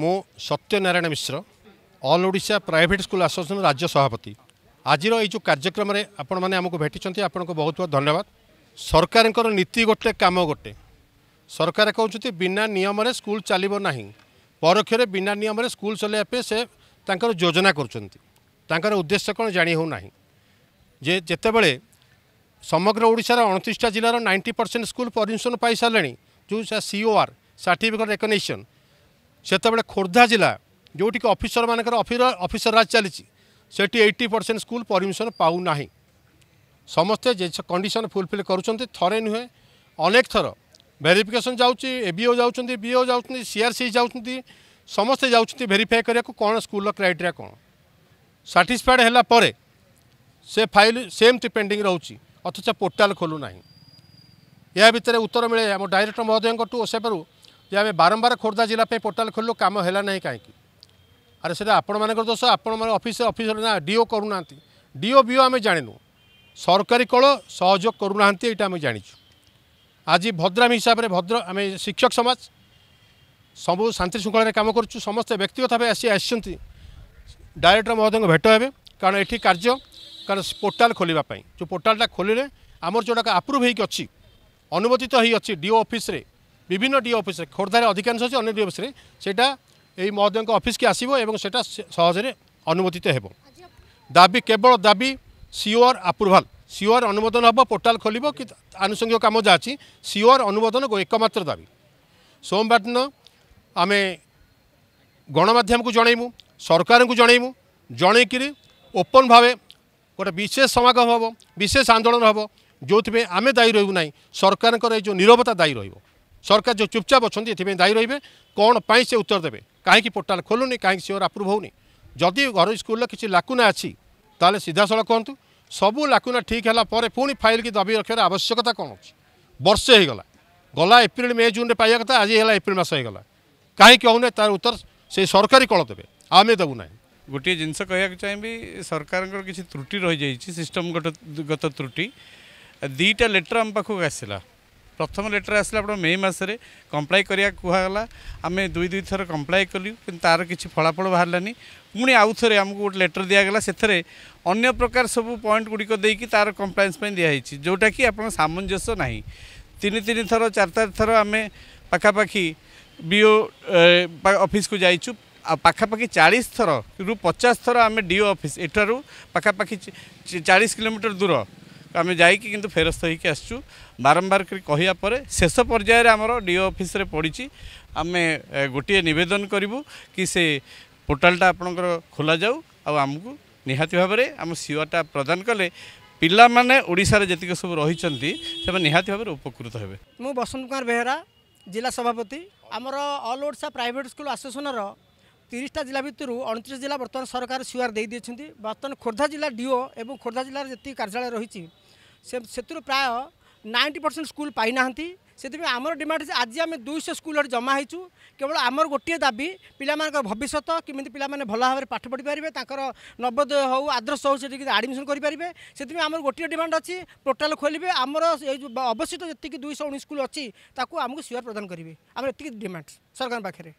ମୁଁ Satyanarayan Mishra all Odisha private school association ରାଜ୍ୟ ସଭାପତି ଆଜିର ଏଇ ଯେଉଁ କାର୍ଯ୍ୟକ୍ରମରେ ଆପଣମାନେ ଆମକୁ ଭେଟିଛନ୍ତି ଆପଣଙ୍କୁ ବହୁତ ବହୁତ ଧନ୍ୟବାଦ ସରକାରଙ୍କର ନୀତି ଗୋଟେ କାମ ଗୋଟେ ସରକାର କହୁଛନ୍ତି ବିନା ନିୟମରେ ସ୍କୁଲ୍ ଚାଲିବ ନାହିଁ ପରୋକ୍ଷରେ ବିନା ନିୟମରେ ସ୍କୁଲ୍ ଚଲାଇବା ପାଇଁ ସେ ତାଙ୍କର ଯୋଜନା କରୁଛନ୍ତି ତାଙ୍କର ଉଦ୍ଦେଶ୍ୟ କ'ଣ ଜାଣି ହେଉନାହିଁ ଯେ ଯେତେବେଳେ ସମଗ୍ର ଓଡ଼ିଶାର ଅଣତିରିଶଟା ଜିଲ୍ଲାର ନାଇଣ୍ଟି ପରସେଣ୍ଟ ସ୍କୁଲ୍ ପରମିଶନ୍ ପାଇସାରିଲେଣି ଯେଉଁ ସିଓଆର୍ ସାର୍ଟିଫିକେଟ୍ ରେକନେସନ୍ ସେତେବେଳେ ଖୋର୍ଦ୍ଧା ଜିଲ୍ଲା ଯେଉଁଠିକି ଅଫିସରମାନଙ୍କର ଅଫିସର ରାଜ ଚାଲିଛି ସେଠି ଏଇଟି ପରସେଣ୍ଟ ସ୍କୁଲ ପରମିଶନ ପାଉନାହିଁ ସମସ୍ତେ ଯେ କଣ୍ଡିସନ୍ ଫୁଲଫିଲ୍ କରୁଛନ୍ତି ଥରେ ନୁହେଁ ଅନେକ ଥର ଭେରିଫିକେସନ୍ ଯାଉଛି ଏବିଓ ଯାଉଛନ୍ତି ବିଓ ଯାଉଛନ୍ତି ସିଆର୍ସି ଯାଉଛନ୍ତି ସମସ୍ତେ ଯାଉଛନ୍ତି ଭେରିଫାଏ କରିବାକୁ କ'ଣ ସ୍କୁଲର କ୍ରାଇଟେରିଆ କ'ଣ ସାଟିସ୍ଫାଏଡ଼୍ ହେଲା ପରେ ସେ ଫାଇଲ୍ ସେମିତି ପେଣ୍ଡିଂ ରହୁଛି ଅଥଚ ପୋର୍ଟାଲ୍ ଖୋଲୁନାହିଁ ଏହା ଭିତରେ ଉତ୍ତର ମିଳେ ଆମ ଡାଇରେକ୍ଟର ମହୋଦୟଙ୍କଠୁ ସେପାରୁ যে ଆମେ ବାରମ୍ବାର ଖୋର୍ଦ୍ଧା ଜିଲ୍ଲା ପାଇଁ ପୋର୍ଟାଲ୍ ଖୋଲିଲୁ କାମ ହେଲା ନାହିଁ କାହିଁକି ଆରେ ସେଇଟା ଆପଣମାନଙ୍କର ଦୋଷ ଆପଣମାନେ ଅଫିସ ଅଫିସର ନା ଡିଓ କରୁନାହାନ୍ତି ଡିଓ ବିଓ ଆମେ ଜାଣିନୁ ସରକାରୀ କଳ ସହଯୋଗ କରୁନାହାନ୍ତି ଏଇଟା ଆମେ ଜାଣିଛୁ ଆଜି ଭଦ୍ରାମୀ ହିସାବରେ ଭଦ୍ର ଆମେ ଶିକ୍ଷକ ସମାଜ ସବୁ ଶାନ୍ତି ଶୃଙ୍ଖଳାରେ କାମ କରୁଛୁ ସମସ୍ତେ ବ୍ୟକ୍ତିଗତ ଭାବେ ଆସି ଆସିଛନ୍ତି ଡାଇରେକ୍ଟର ମହୋଦୟଙ୍କୁ ଭେଟ ହେବେ କାରଣ ଏଠି କାର୍ଯ୍ୟ କାରଣ ପୋର୍ଟାଲ୍ ଖୋଲିବା ପାଇଁ ଯେଉଁ ପୋର୍ଟାଲ୍ଟା ଖୋଲିଲେ ଆମର ଯେଉଁଟାକ ଆପ୍ରୁଭ୍ ହେଇକି ଅଛି ଅନୁମୋଦିତ ହେଇଅଛି ଡିଓ ଅଫିସରେ বিভিন্ন ডি অফিসে খোর্ধার অধিকাংশ আছে অনেক ডি অফিসে সেটা এই মহোদয় অফিসকে আসব এবং সেটা সহজে অনুমোদিত হব দাবি কেবল দাবি সিওর আপ্রুভাল সিওর অনুমোদন হব পোর্টাল খোলব কি আনুষঙ্গিক কাম যা আছে সিওর অনুমোদন একমাত্র দাবি সোমবার দিন আমি গণমাধ্যমকে জনাইমু সরকারকে জনাইমু জনাইকি ওপন ভাবে গোটে বিশেষ সমাগম হব বিশেষ আন্দোলন হব যে আমি দায়ী ରହିବୁ না সরকারের এই যে নিরবতা দায়ী ରହିବ সরকার যে চুপচাপ অনেক এতে দায়ী রহবে কোণ পাই সে উত্তর দেবে কী পোর্টাল খোলুনি কী সিওর আপ্রুভ হোনি যদি ঘর স্কুলের কিছু লাকুনা আছে তাহলে সিধাসল কুহতু সবু লাকুনা ঠিক হল পরে পুঁ ফাইল কি দাবি রক্ষার আবশ্যকতা কম অছে বর্ষে হয়ে গলা গলা এপ্রিল মে জুন পাইয়া কথা আজ হল এপ্রিল মাস হয়ে গলা কী হোনে তার উত্তর সেই সরকারি কল দেবে আমি দেবু না ଗୋଟିଏ ଜିନିଷ କହିବାକୁ ଚାହିଁବି ସରକାରଙ୍କର କିଛି ତ୍ରୁଟି ରହିଯାଇଛି ସିଷ୍ଟମଗତ ত্রুটি ଦୁଇଟା লেটর ଆମ ପାଖକୁ আসলা প্রথম লেটর আসলে আপনার মে মাসে কমপ্লাই করা কুহলা আমি দুই দুই থর কমপ্লাই কলু কিন্তু তার কিছু ফলাফল বাহারানি পুঁ আউথরে আমি গোটে লেটর দিয়েগলা সেথে অন্য প্রকার সব পয়েন্ট গুড়ি দিয়ে তার কমপ্লায়েন্স দিয়েছি যেটা কি আপনার সামঞ্জস্য না তিন তিন থর চার চার থর আমি পাখাপাখি বিও অফিস কু যাইছু পাখাপাখি চাশ থর পচাশ থর আমি ডিও অফিস এঠার পাখাপাখি চাশ কিলোমিটর দূর ଆମେ ଯାଇକି କିନ୍ତୁ ଫେରସ୍ତ ହୋଇକି ଆସିଛୁ ବାରମ୍ବାର କରି କହିବା ପରେ ଶେଷ ପର୍ଯ୍ୟାୟରେ ଆମର ଡିଓ ଅଫିସରେ ପଡ଼ିଛି ଆମେ ଗୋଟିଏ ନିବେଦନ କରିବୁ କି ସେ ପୋର୍ଟାଲଟା ଆପଣଙ୍କର ଖୋଲାଯାଉ ଆଉ ଆମକୁ ନିହାତି ଭାବରେ ଆମ ସିଓଟା ପ୍ରଦାନ କଲେ ପିଲାମାନେ ଓଡ଼ିଶାରେ ଯେତିକି ସବୁ ରହିଛନ୍ତି ସେମାନେ ନିହାତି ଭାବରେ ଉପକୃତ ହେବେ ମୁଁ ବସନ୍ତ କୁମାର ବେହେରା ଜିଲ୍ଲା ସଭାପତି ଆମର ଅଲ୍ ଓଡ଼ିଶା ପ୍ରାଇଭେଟ୍ ସ୍କୁଲ୍ ଆସୋସିଏସନ୍ର তিরিশটা জেলা ভিতর অণত্রিশ জেলা বর্তমান সরকার সিওর দিয়ে দিয়েছেন বর্তমান খোর্ধা জেলা ডিও এবং খোর্ধা জেলার যেত কার্যালয় রয়েছে ସେଥିରୁ ପ୍ରାୟ ନାଇଣ୍ଟି ପରସେଣ୍ଟ ସ୍କୁଲ ପାଇନାହାନ୍ତି ସେଥିପାଇଁ ଆମର ଡିମାଣ୍ଡ ଅଛି ଆଜି ଆମେ ଦୁଇଶହ ସ୍କୁଲରେ ଜମା ହେଇଛୁ କେବଳ ଆମର ଗୋଟିଏ ଦାବି ପିଲାମାନଙ୍କର ଭବିଷ୍ୟତ କେମିତି ପିଲାମାନେ ଭଲ ଭାବରେ ପାଠ ପଢ଼ି ପାରିବେ ତାଙ୍କର ନବୋଦୟ ହେଉ ଆଦର୍ଶ ହେଉ ସେଠି ଆଡ଼ମିସନ୍ କରିପାରିବେ ସେଥିପାଇଁ ଆମର ଗୋଟିଏ ଡିମାଣ୍ଡ ଅଛି ପୋର୍ଟାଲ୍ ଖୋଲିବେ ଆମର ଏଇ ଯେଉଁ ଅବଶିଷ୍ଟ ଯେତିକି ଦୁଇଶହ ଉଣେଇଶ ସ୍କୁଲ ଅଛି ତାକୁ ଆମକୁ ସିଓର ପ୍ରଦାନ କରିବେ ଆମର ଏତିକି ଡିମାଣ୍ଡ ସରକାରଙ୍କ ପାଖରେ